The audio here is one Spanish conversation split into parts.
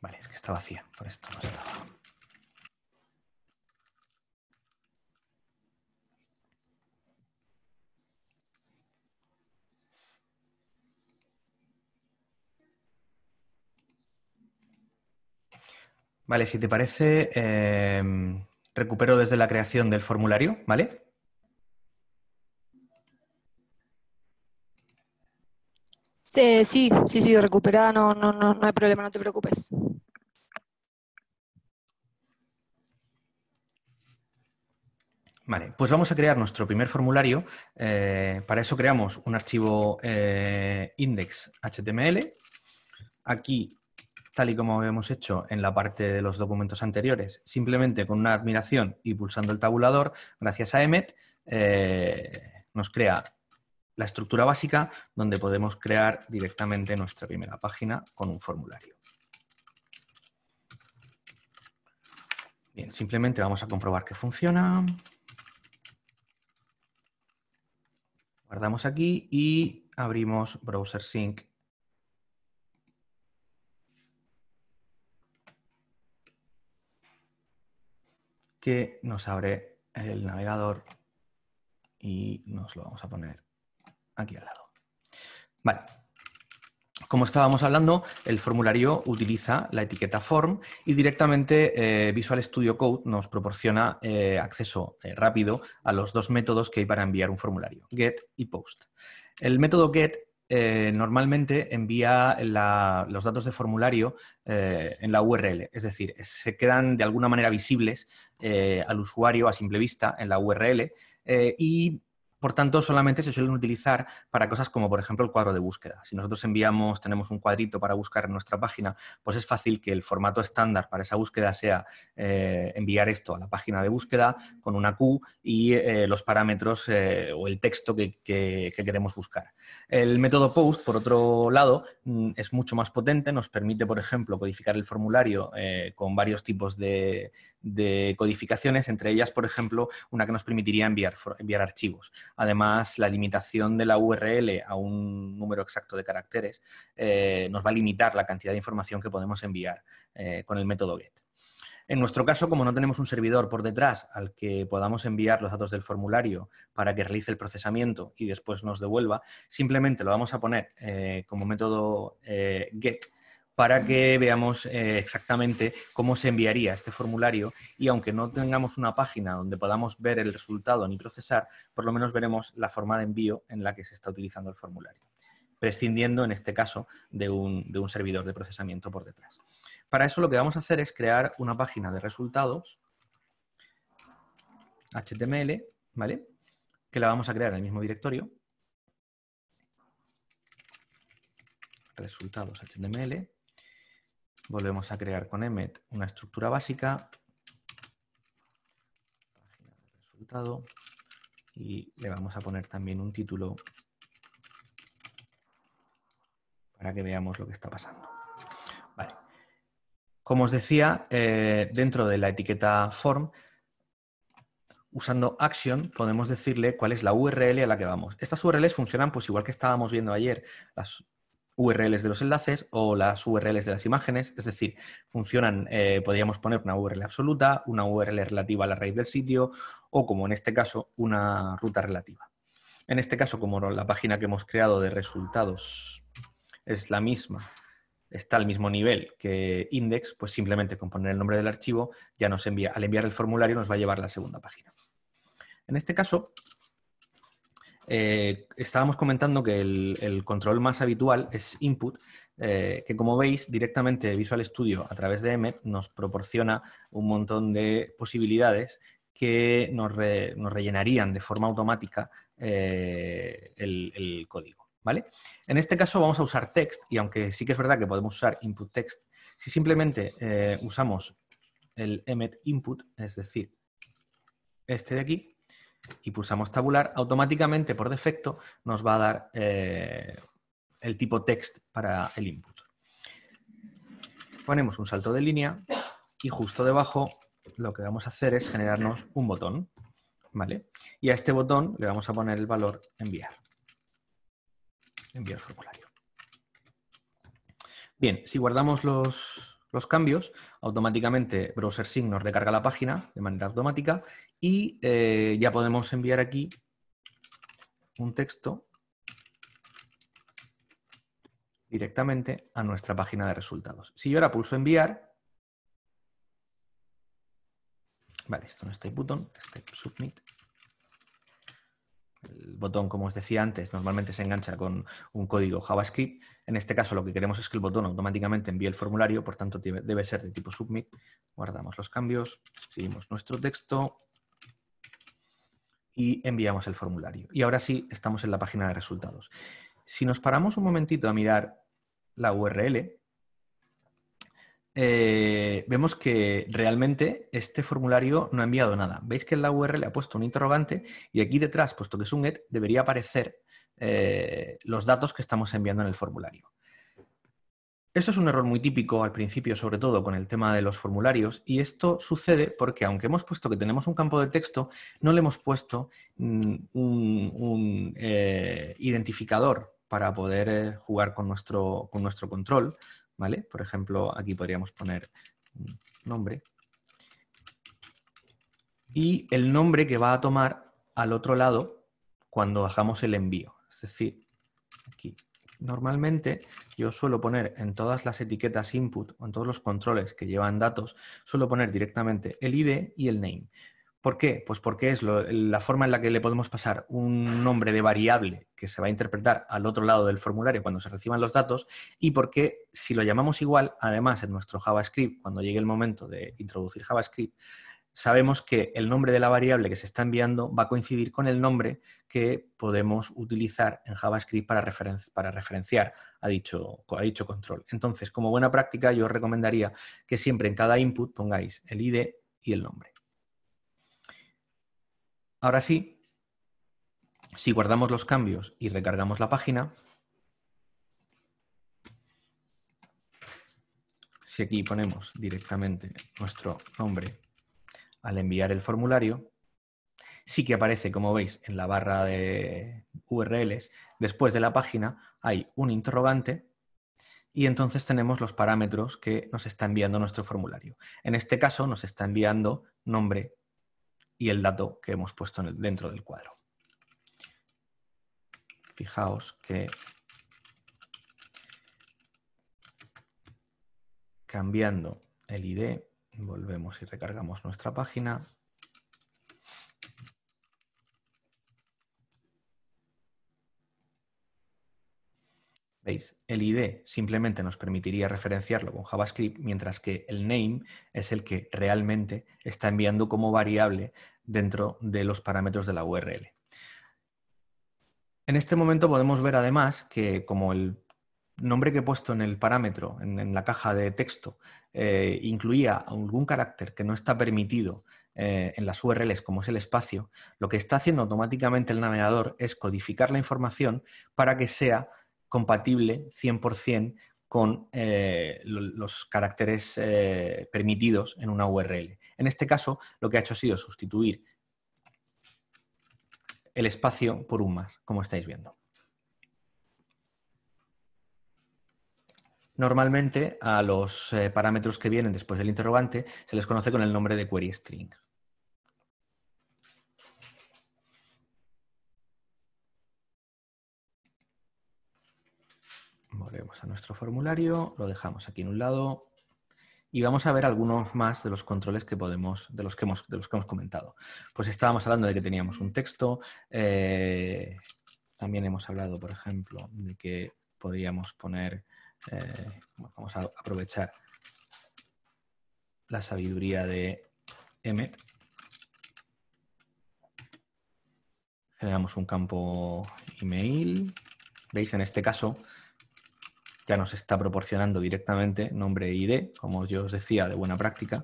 Vale, es que está vacía, por esto no estaba. Vale, si te parece, em, recupero desde la creación del formulario, ¿vale? Sí, eh, sí, sí, sí recuperada, no, no, no, hay problema, no te preocupes. Vale, pues vamos a crear nuestro primer formulario. Eh, para eso creamos un archivo eh, index.html. Aquí, tal y como habíamos hecho en la parte de los documentos anteriores, simplemente con una admiración y pulsando el tabulador, gracias a Emmet, nos crea la estructura básica donde podemos crear directamente nuestra primera página con un formulario. Bien, simplemente vamos a comprobar que funciona. Guardamos aquí y abrimos Browser Sync. que nos abre el navegador y nos lo vamos a poner aquí al lado. Vale. Como estábamos hablando, el formulario utiliza la etiqueta form y directamente eh, Visual Studio Code nos proporciona eh, acceso eh, rápido a los dos métodos que hay para enviar un formulario, get y post. El método get normalmente envía los datos de formulario en la URL, es decir, se quedan de alguna manera visibles al usuario a simple vista en la URL y por tanto, solamente se suelen utilizar para cosas como, por ejemplo, el cuadro de búsqueda. Si nosotros enviamos, tenemos un cuadrito para buscar en nuestra página, pues es fácil que el formato estándar para esa búsqueda sea eh, enviar esto a la página de búsqueda con una Q y eh, los parámetros eh, o el texto que, queremos buscar. El método POST, por otro lado, mm, es mucho más potente, nos permite, por ejemplo, codificar el formulario con varios tipos de, codificaciones, entre ellas, por ejemplo, una que nos permitiría enviar archivos. Además, la limitación de la URL a un número exacto de caracteres eh, nos va a limitar la cantidad de información que podemos enviar eh, con el método GET. En nuestro caso, como no tenemos un servidor por detrás al que podamos enviar los datos del formulario para que realice el procesamiento y después nos devuelva, simplemente lo vamos a poner eh, como método get para que veamos eh, exactamente cómo se enviaría este formulario y aunque no tengamos una página donde podamos ver el resultado ni procesar, por lo menos veremos la forma de envío en la que se está utilizando el formulario, prescindiendo en este caso de un, servidor de procesamiento por detrás. Para eso lo que vamos a hacer es crear una página de resultados HTML, ¿vale? Que la vamos a crear en el mismo directorio. Resultados HTML. Volvemos a crear con emmet una estructura básica. resultado. Y le vamos a poner también un título para que veamos lo que está pasando. Como os decía, eh, dentro de la etiqueta form, usando action, podemos decirle cuál es la URL a la que vamos. Estas URLs funcionan pues igual que estábamos viendo ayer. Las URLs de los enlaces o las URLs de las imágenes, es decir, funcionan, eh, podríamos poner una URL absoluta, una URL relativa a la raíz del sitio o, como en este caso, una ruta relativa. En este caso, como la página que hemos creado de resultados es la misma, está al mismo nivel que index, pues simplemente con poner el nombre del archivo ya nos envía, al enviar el formulario nos va a llevar a la segunda página. En este caso, eh, estábamos comentando que el, control más habitual es input, eh, que como veis directamente Visual Studio a través de Emmet nos proporciona un montón de posibilidades que nos, rellenarían de forma automática eh, el, código. ¿Vale? En este caso vamos a usar text y aunque sí que es verdad que podemos usar input text, si simplemente usamos el emmet input, es decir, este de aquí, y pulsamos tabular, automáticamente por defecto nos va a dar eh, el tipo text para el input. Ponemos un salto de línea y justo debajo lo que vamos a hacer es generarnos un botón. ¿vale? Y a este botón le vamos a poner el valor enviar. Enviar formulario. Bien, si guardamos los, los cambios, automáticamente Browser nos recarga la página de manera automática y eh, ya podemos enviar aquí un texto directamente a nuestra página de resultados. Si yo ahora pulso enviar, vale, esto no está botón, este submit, el botón, como os decía antes, normalmente se engancha con un código JavaScript. En este caso lo que queremos es que el botón automáticamente envíe el formulario, por tanto debe ser de tipo submit. Guardamos los cambios, escribimos nuestro texto y enviamos el formulario. Y ahora sí, estamos en la página de resultados. Si nos paramos un momentito a mirar la URL, eh, vemos que realmente este formulario no ha enviado nada. Veis que en la URL ha puesto un interrogante y aquí detrás, puesto que es un get, debería aparecer eh, los datos que estamos enviando en el formulario. Esto es un error muy típico al principio, sobre todo con el tema de los formularios, y esto sucede porque aunque hemos puesto que tenemos un campo de texto, no le hemos puesto mm, un, eh, identificador para poder jugar con nuestro control, por ejemplo, aquí podríamos poner un nombre. Y el nombre que va a tomar al otro lado cuando bajamos el envío. Es decir, aquí. Normalmente yo suelo poner en todas las etiquetas input o en todos los controles que llevan datos, suelo poner directamente el ID y el name. ¿Por qué? Pues porque es la forma en la que le podemos pasar un nombre de variable que se va a interpretar al otro lado del formulario cuando se reciban los datos y porque si lo llamamos igual, además en nuestro JavaScript, cuando llegue el momento de introducir JavaScript, sabemos que el nombre de la variable que se está enviando va a coincidir con el nombre que podemos utilizar en JavaScript para, para referenciar a dicho, a dicho control. Entonces, como buena práctica, yo recomendaría que siempre en cada input pongáis el ID y el nombre. Ahora sí, si guardamos los cambios y recargamos la página, si aquí ponemos directamente nuestro nombre al enviar el formulario, sí que aparece, como veis, en la barra de URLs, después de la página hay un interrogante y entonces tenemos los parámetros que nos está enviando nuestro formulario. En este caso nos está enviando nombre, y el dato que hemos puesto en el, dentro del cuadro. Fijaos que cambiando el ID, volvemos y recargamos nuestra página, El ID simplemente nos permitiría referenciarlo con JavaScript, mientras que el name es el que realmente está enviando como variable dentro de los parámetros de la URL. En este momento podemos ver además que como el nombre que he puesto en el parámetro, en, la caja de texto, eh, incluía algún carácter que no está permitido eh, en las URLs, como es el espacio, lo que está haciendo automáticamente el navegador es codificar la información para que sea compatible 100% con eh, los caracteres eh, permitidos en una URL. En este caso, lo que ha hecho ha sido sustituir el espacio por un más, como estáis viendo. Normalmente a los eh, parámetros que vienen después del interrogante se les conoce con el nombre de query string. Volvemos a nuestro formulario, lo dejamos aquí en un lado y vamos a ver algunos más de los controles que podemos, de los que hemos, de los que hemos comentado. Pues estábamos hablando de que teníamos un texto, eh, también hemos hablado, por ejemplo, de que podríamos poner, eh, vamos a aprovechar la sabiduría de Emmet. Generamos un campo email. ¿Veis? En este caso, nos está proporcionando directamente nombre e ID, como yo os decía, de buena práctica.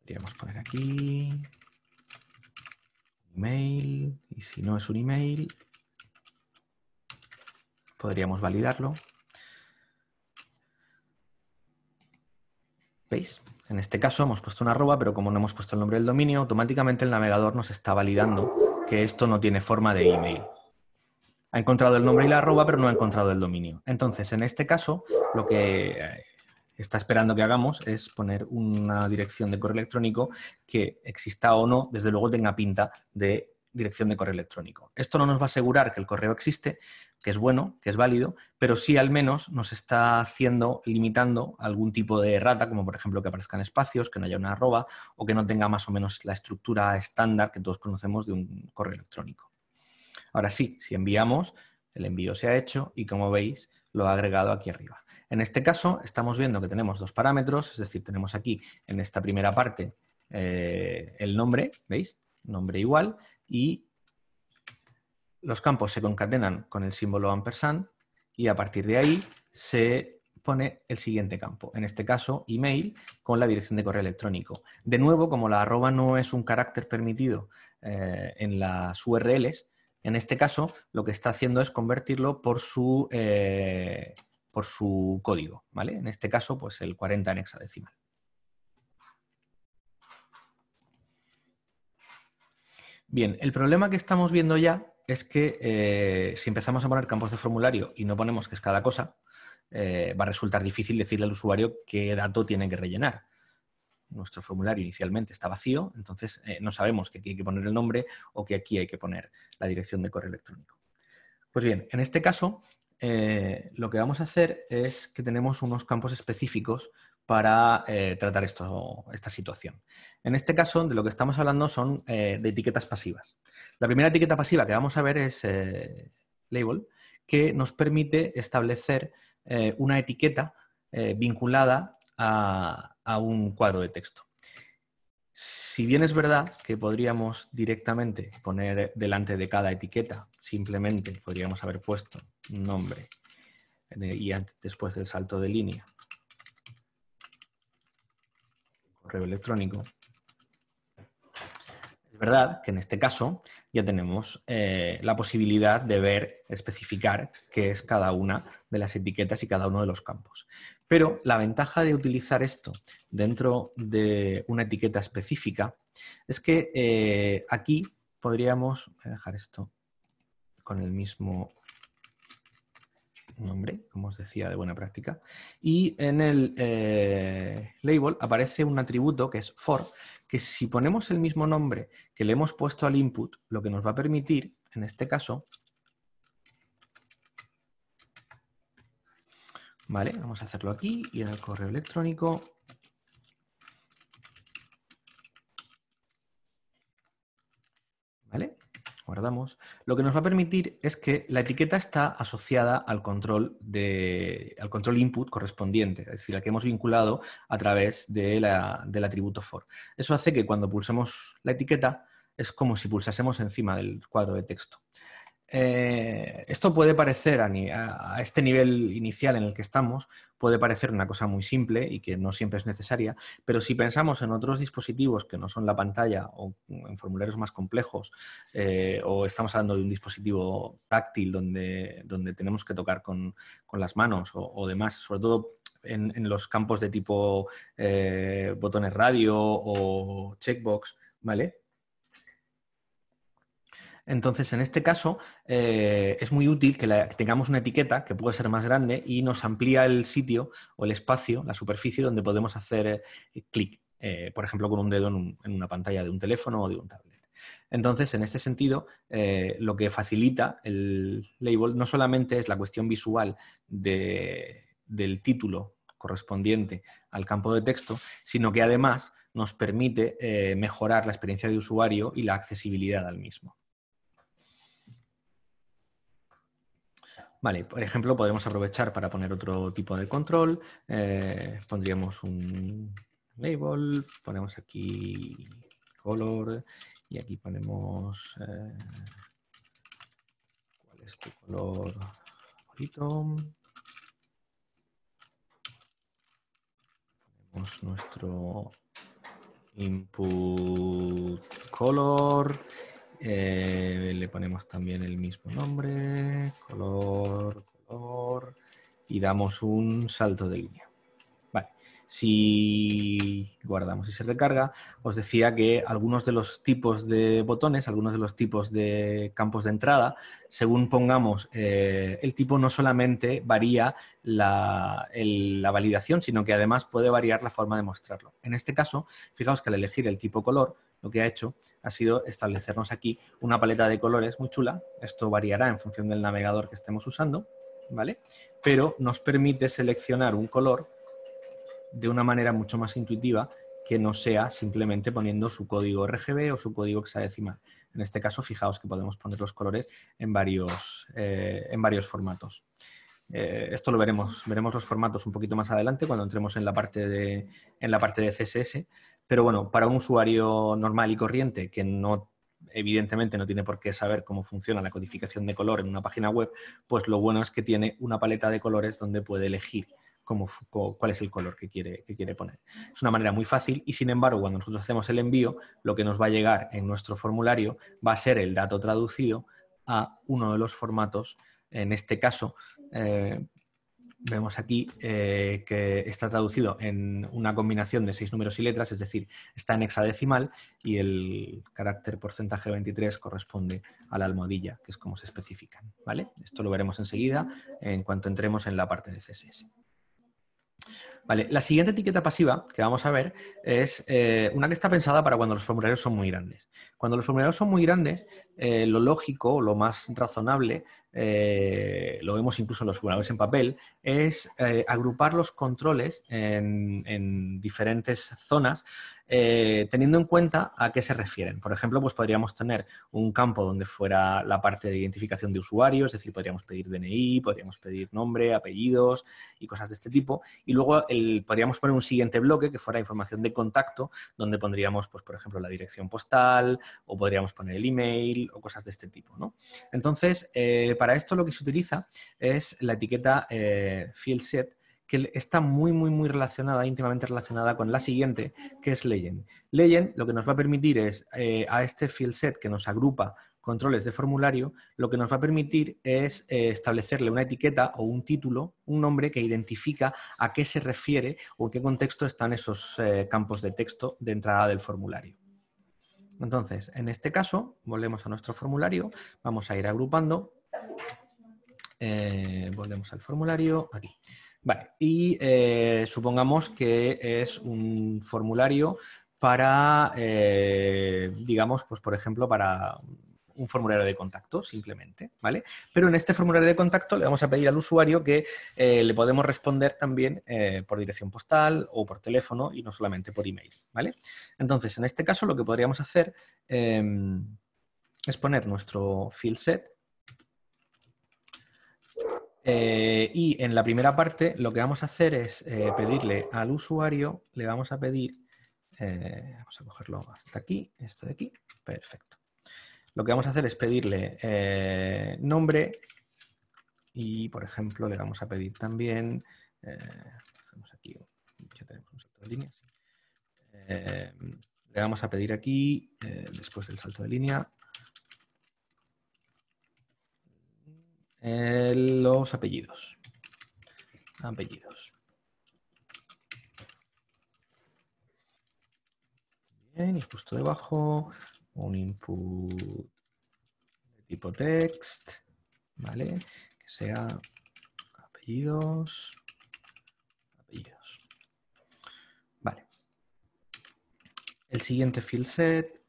Podríamos poner aquí email y si no es un email, podríamos validarlo. ¿Veis? En este caso hemos puesto una arroba, pero como no hemos puesto el nombre del dominio, automáticamente el navegador nos está validando que esto no tiene forma de email. Ha encontrado el nombre y la arroba, pero no ha encontrado el dominio. Entonces, en este caso, lo que eh, está esperando que hagamos es poner una dirección de correo electrónico que exista o no, desde luego tenga pinta de dirección de correo electrónico. Esto no nos va a asegurar que el correo existe, que es bueno, que es válido, pero sí al menos nos está haciendo, limitando algún tipo de errata, como por ejemplo que aparezcan espacios, que no haya una arroba o que no tenga más o menos la estructura estándar que todos conocemos de un correo electrónico. Ahora sí, si enviamos, el envío se ha hecho y como veis, lo ha agregado aquí arriba. En este caso, estamos viendo que tenemos dos parámetros, es decir, tenemos aquí en esta primera parte eh, el nombre, ¿veis? Nombre igual y los campos se concatenan con el símbolo ampersand y a partir de ahí se pone el siguiente campo, en este caso email con la dirección de correo electrónico. De nuevo, como la arroba no es un carácter permitido eh, en las URLs, en este caso, lo que está haciendo es convertirlo por su, eh, por su código, ¿vale? En este caso, pues el 40 en hexadecimal. Bien, el problema que estamos viendo ya es que eh, si empezamos a poner campos de formulario y no ponemos que es cada cosa, eh, va a resultar difícil decirle al usuario qué dato tiene que rellenar nuestro formulario inicialmente está vacío, entonces eh, no sabemos que aquí hay que poner el nombre o que aquí hay que poner la dirección de correo electrónico. Pues bien, en este caso eh, lo que vamos a hacer es que tenemos unos campos específicos para eh, tratar esta situación. En este caso, de lo que estamos hablando son de etiquetas pasivas. La primera etiqueta pasiva que vamos a ver es label, que nos permite establecer una etiqueta vinculada a, a un cuadro de texto. Si bien es verdad que podríamos directamente poner delante de cada etiqueta, simplemente podríamos haber puesto nombre y después del salto de línea, correo electrónico, es verdad que en este caso ya tenemos eh, la posibilidad de ver, especificar qué es cada una de las etiquetas y cada uno de los campos. Pero la ventaja de utilizar esto dentro de una etiqueta específica es que eh, aquí podríamos dejar esto con el mismo nombre, como os decía, de buena práctica. Y en el eh, label aparece un atributo que es for, que si ponemos el mismo nombre que le hemos puesto al input, lo que nos va a permitir, en este caso, Vale, vamos a hacerlo aquí, y en el correo electrónico, lo que nos va a permitir es que la etiqueta está asociada al control, de, al control input correspondiente, es decir, la que hemos vinculado a través del atributo for. Eso hace que cuando pulsemos la etiqueta es como si pulsásemos encima del cuadro de texto. Eh, esto puede parecer, a, este nivel inicial en el que estamos, puede parecer una cosa muy simple y que no siempre es necesaria, pero si pensamos en otros dispositivos que no son la pantalla o en formularios más complejos, eh, o estamos hablando de un dispositivo táctil donde, tenemos que tocar con, las manos o, demás, sobre todo en, los campos de tipo eh, botones radio o checkbox, ¿vale? Entonces, en este caso, eh, es muy útil que, tengamos una etiqueta que puede ser más grande y nos amplía el sitio o el espacio, la superficie donde podemos hacer eh, clic, eh, por ejemplo, con un dedo en, una pantalla de un teléfono o de un tablet. Entonces, en este sentido, lo que facilita el label no solamente es la cuestión visual del título correspondiente al campo de texto, sino que además nos permite mejorar la experiencia de usuario y la accesibilidad al mismo. Vale, por ejemplo, podemos aprovechar para poner otro tipo de control. Eh, pondríamos un label, ponemos aquí color y aquí ponemos eh, cuál es tu color favorito. Ponemos nuestro input color eh, le ponemos también el mismo nombre, color, color, y damos un salto de línea. si guardamos y se recarga, os decía que algunos de los tipos de botones, algunos de los tipos de campos de entrada, según pongamos eh, el tipo, no solamente varía la, la validación, sino que además puede variar la forma de mostrarlo. En este caso, fijaos que al elegir el tipo color, lo que ha hecho ha sido establecernos aquí una paleta de colores muy chula. Esto variará en función del navegador que estemos usando, ¿vale? Pero nos permite seleccionar un color de una manera mucho más intuitiva que no sea simplemente poniendo su código RGB o su código hexadecimal. En este caso, fijaos que podemos poner los colores en varios, eh, en varios formatos. Eh, esto lo veremos, veremos los formatos un poquito más adelante cuando entremos en la parte de, en la parte de CSS. Pero bueno, para un usuario normal y corriente que no evidentemente no tiene por qué saber cómo funciona la codificación de color en una página web, pues lo bueno es que tiene una paleta de colores donde puede elegir cuál es el color que quiere, que quiere poner. Es una manera muy fácil y sin embargo cuando nosotros hacemos el envío, lo que nos va a llegar en nuestro formulario va a ser el dato traducido a uno de los formatos, en este caso eh, vemos aquí eh, que está traducido en una combinación de seis números y letras, es decir, está en hexadecimal y el carácter porcentaje 23 corresponde a la almohadilla, que es como se especifican. ¿vale? Esto lo veremos enseguida en cuanto entremos en la parte de CSS. Vale, la siguiente etiqueta pasiva que vamos a ver es eh, una que está pensada para cuando los formularios son muy grandes. Cuando los formularios son muy grandes, lo lógico, lo más razonable eh, lo vemos incluso los jugadores en papel, es eh, agrupar los controles en, diferentes zonas eh, teniendo en cuenta a qué se refieren. Por ejemplo, pues podríamos tener un campo donde fuera la parte de identificación de usuarios, es decir, podríamos pedir DNI, podríamos pedir nombre, apellidos y cosas de este tipo. Y luego podríamos poner un siguiente bloque que fuera información de contacto, donde pondríamos, pues, por ejemplo, la dirección postal o podríamos poner el email o cosas de este tipo. Entonces, para para esto lo que se utiliza es la etiqueta eh, fieldset que está muy, muy, muy relacionada, íntimamente relacionada con la siguiente, que es Legend. Legend lo que nos va a permitir es eh, a este fieldset que nos agrupa controles de formulario, lo que nos va a permitir es eh, establecerle una etiqueta o un título, un nombre que identifica a qué se refiere o qué contexto están esos campos de texto de entrada del formulario. Entonces, en este caso, volvemos a nuestro formulario, vamos a ir agrupando eh, volvemos al formulario, aquí. Vale, y eh, supongamos que es un formulario para, eh, digamos, pues por ejemplo, para un formulario de contacto, simplemente, ¿vale? Pero en este formulario de contacto le vamos a pedir al usuario que le podemos responder también por dirección postal o por teléfono y no solamente por email, ¿vale? Entonces, en este caso lo que podríamos hacer em, es poner nuestro field set eh, y en la primera parte lo que vamos a hacer es eh, pedirle al usuario, le vamos a pedir, eh, vamos a cogerlo hasta aquí, esto de aquí, perfecto. Lo que vamos a hacer es pedirle nombre y, por ejemplo, le vamos a pedir también, hacemos aquí, ya tenemos un salto de le vamos a pedir aquí, después del salto de línea, Eh, los apellidos. Apellidos. Bien, y justo debajo un input de tipo text, ¿vale? Que sea apellidos. Apellidos. Vale. El siguiente field set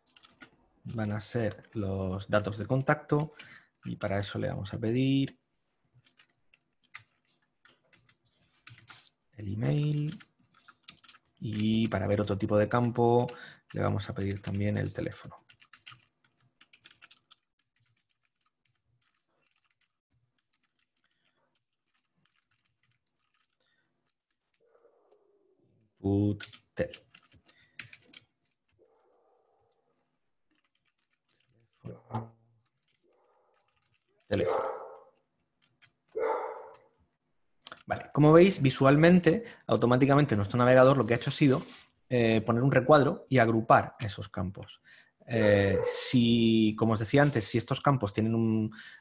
van a ser los datos de contacto y para eso le vamos a pedir el email. Y para ver otro tipo de campo, le vamos a pedir también el teléfono. Input teléfono. como veis, visualmente, automáticamente nuestro navegador lo que ha hecho ha sido eh, poner un recuadro y agrupar esos campos. Eh, si, como os decía antes, si estos campos tienen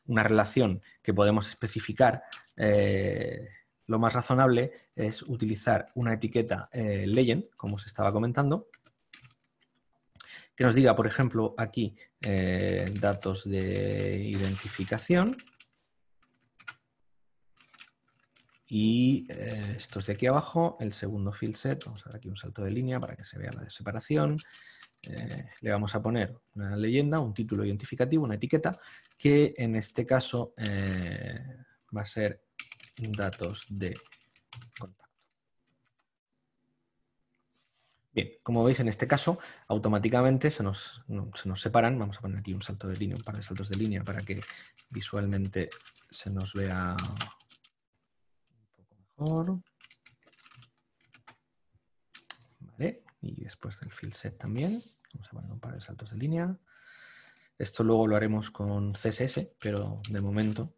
una relación que podemos especificar, eh, lo más razonable es utilizar una etiqueta legend, como os estaba comentando, que nos diga, por ejemplo, aquí eh, datos de identificación y eh, estos de aquí abajo, el segundo field set, vamos a dar aquí un salto de línea para que se vea la de separación, eh, le vamos a poner una leyenda, un título identificativo, una etiqueta, que en este caso va a ser datos de contacto. como veis en este caso, automáticamente se nos, nos, separan. Vamos a poner aquí un salto de línea, un par de saltos de línea para que visualmente se nos vea un poco mejor. y después del fill set también. Vamos a poner un par de saltos de línea. Esto luego lo haremos con CSS, pero de momento,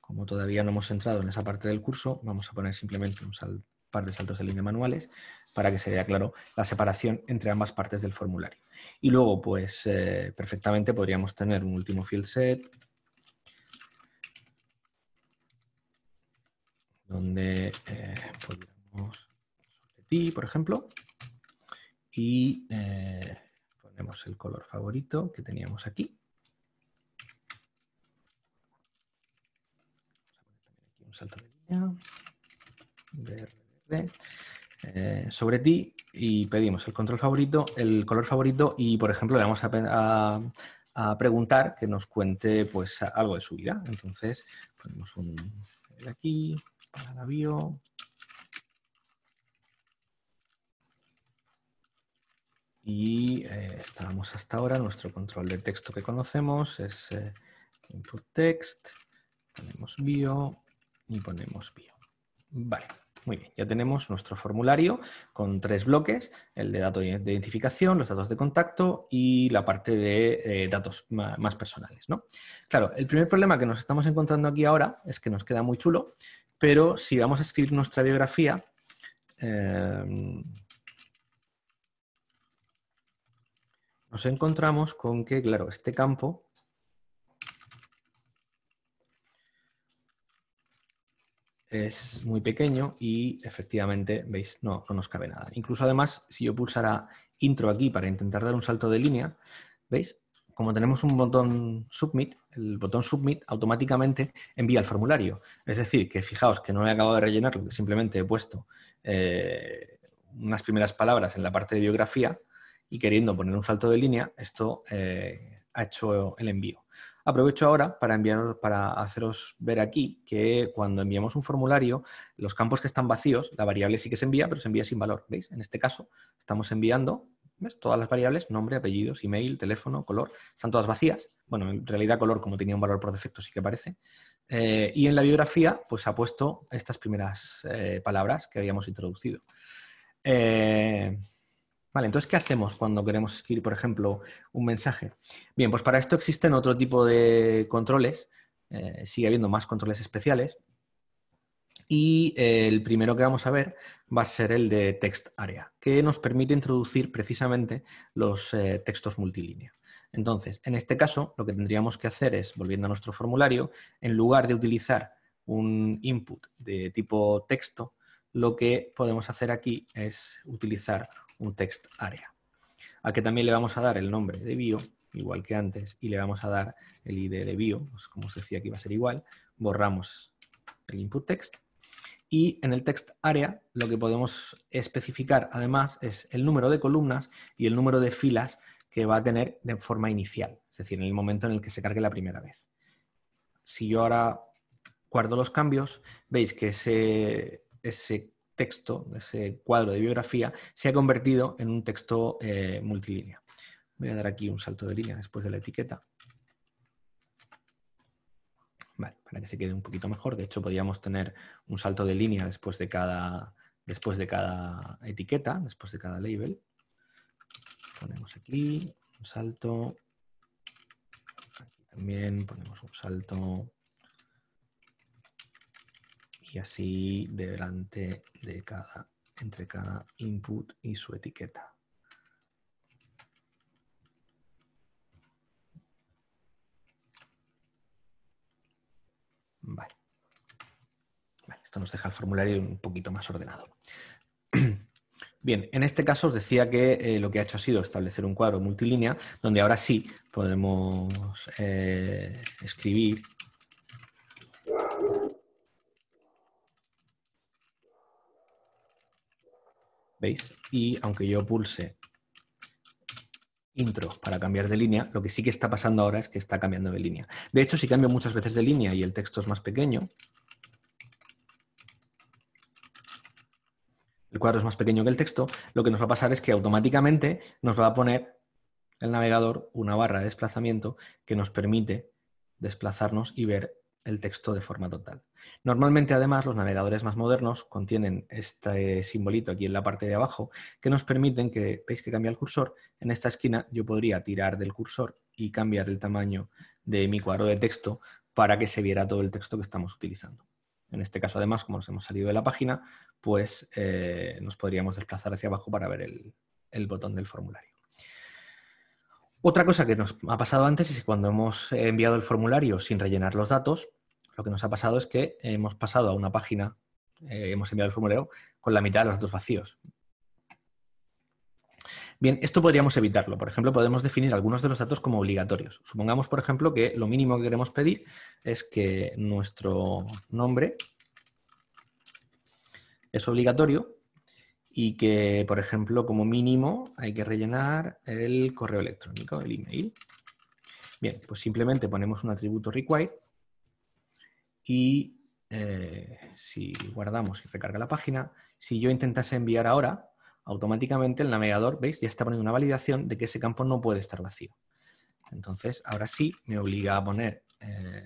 como todavía no hemos entrado en esa parte del curso, vamos a poner simplemente un salto par de saltos de línea manuales para que se vea claro la separación entre ambas partes del formulario. Y luego, pues eh, perfectamente podríamos tener un último field set donde eh, podríamos por ejemplo, y eh, ponemos el color favorito que teníamos aquí. un salto de línea. Eh, sobre ti y pedimos el control favorito, el color favorito y, por ejemplo, le vamos a, preguntar que nos cuente pues, algo de su vida. Entonces, ponemos un aquí para la bio, Y eh, estábamos hasta ahora, nuestro control de texto que conocemos es eh, input text, ponemos bio y ponemos bio. Vale. Muy bien, ya tenemos nuestro formulario con tres bloques, el de datos de identificación, los datos de contacto y la parte de eh, datos más personales. Claro, el primer problema que nos estamos encontrando aquí ahora es que nos queda muy chulo, pero si vamos a escribir nuestra biografía, em, nos encontramos con que, claro, este campo es muy pequeño y efectivamente, veis, no, nos cabe nada. Incluso además, si yo pulsara intro aquí para intentar dar un salto de línea, ¿veis? Como tenemos un botón submit, el botón submit automáticamente envía el formulario. Es decir, que fijaos que no he acabado de rellenarlo, que simplemente he puesto eh, unas primeras palabras en la parte de biografía y queriendo poner un salto de línea, esto eh, ha hecho el envío. Aprovecho ahora para, para haceros ver aquí que cuando enviamos un formulario, los campos que están vacíos, la variable sí que se envía, pero se envía sin valor. ¿Veis? En este caso estamos enviando todas las variables, nombre, apellidos, email, teléfono, color, están todas vacías. Bueno, en realidad color, como tenía un valor por defecto, sí que aparece. Eh, y en la biografía, pues ha puesto estas primeras eh, palabras que habíamos introducido. Eh, entonces, ¿qué hacemos cuando queremos escribir, por ejemplo, un mensaje? Bien, pues para esto existen otro tipo de controles, eh, sigue habiendo más controles especiales. Y eh, el primero que vamos a ver va a ser el de text area, que nos permite introducir precisamente los eh, textos multilínea. Entonces, en este caso, lo que tendríamos que hacer es, volviendo a nuestro formulario, en lugar de utilizar un input de tipo texto, lo que podemos hacer aquí es utilizar un text area, a que también le vamos a dar el nombre de bio, igual que antes, y le vamos a dar el ID de bio, pues como os decía que iba a ser igual, borramos el input text, y en el text area lo que podemos especificar además es el número de columnas y el número de filas que va a tener de forma inicial, es decir, en el momento en el que se cargue la primera vez. Si yo ahora guardo los cambios, veis que ese texto, ese cuadro de biografía, se ha convertido en un texto eh, multilínea. Voy a dar aquí un salto de línea después de la etiqueta. para que se quede un poquito mejor. De hecho, podríamos tener un salto de línea después de cada, después de cada etiqueta, después de cada label. Ponemos aquí un salto. Aquí también ponemos un salto y así delante de cada, entre cada input y su etiqueta. Vale. Esto nos deja el formulario un poquito más ordenado. Bien, en este caso os decía que eh, lo que ha hecho ha sido establecer un cuadro multilínea, donde ahora sí podemos eh, escribir ¿Veis? Y aunque yo pulse intro para cambiar de línea, lo que sí que está pasando ahora es que está cambiando de línea. De hecho, si cambio muchas veces de línea y el texto es más pequeño, el cuadro es más pequeño que el texto, lo que nos va a pasar es que automáticamente nos va a poner el navegador una barra de desplazamiento que nos permite desplazarnos y ver el texto de forma total. Normalmente, además, los navegadores más modernos contienen este simbolito aquí en la parte de abajo que nos permiten que, veis que cambia el cursor, en esta esquina yo podría tirar del cursor y cambiar el tamaño de mi cuadro de texto para que se viera todo el texto que estamos utilizando. En este caso, además, como nos hemos salido de la página, pues eh, nos podríamos desplazar hacia abajo para ver el botón del formulario. Otra cosa que nos ha pasado antes es que cuando hemos enviado el formulario sin rellenar los datos, lo que nos ha pasado es que hemos pasado a una página, eh, hemos enviado el formulario con la mitad de los datos vacíos. Bien, esto podríamos evitarlo. Por ejemplo, podemos definir algunos de los datos como obligatorios. Supongamos, por ejemplo, que lo mínimo que queremos pedir es que nuestro nombre es obligatorio y que, por ejemplo, como mínimo hay que rellenar el correo electrónico, el email. Bien, pues simplemente ponemos un atributo required y eh, si guardamos y recarga la página, si yo intentase enviar ahora, automáticamente el navegador, ¿veis? Ya está poniendo una validación de que ese campo no puede estar vacío. Entonces, ahora sí me obliga a poner eh,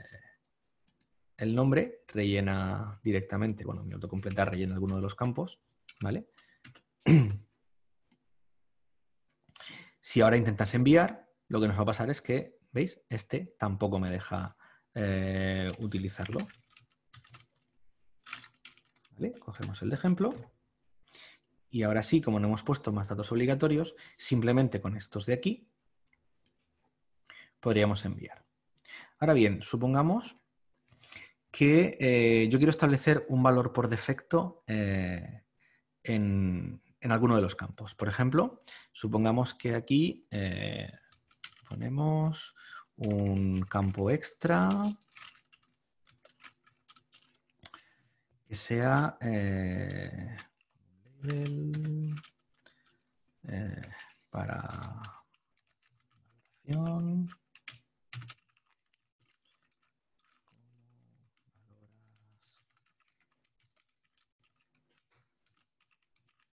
el nombre, rellena directamente, bueno, mi completar rellena alguno de los campos, ¿vale? si ahora intentas enviar, lo que nos va a pasar es que, ¿veis? Este tampoco me deja eh, utilizarlo. Cogemos el de ejemplo. Y ahora sí, como no hemos puesto más datos obligatorios, simplemente con estos de aquí podríamos enviar. Ahora bien, supongamos que eh, yo quiero establecer un valor por defecto eh, en, en alguno de los campos. Por ejemplo, supongamos que aquí eh, ponemos un campo extra que sea eh, eh, para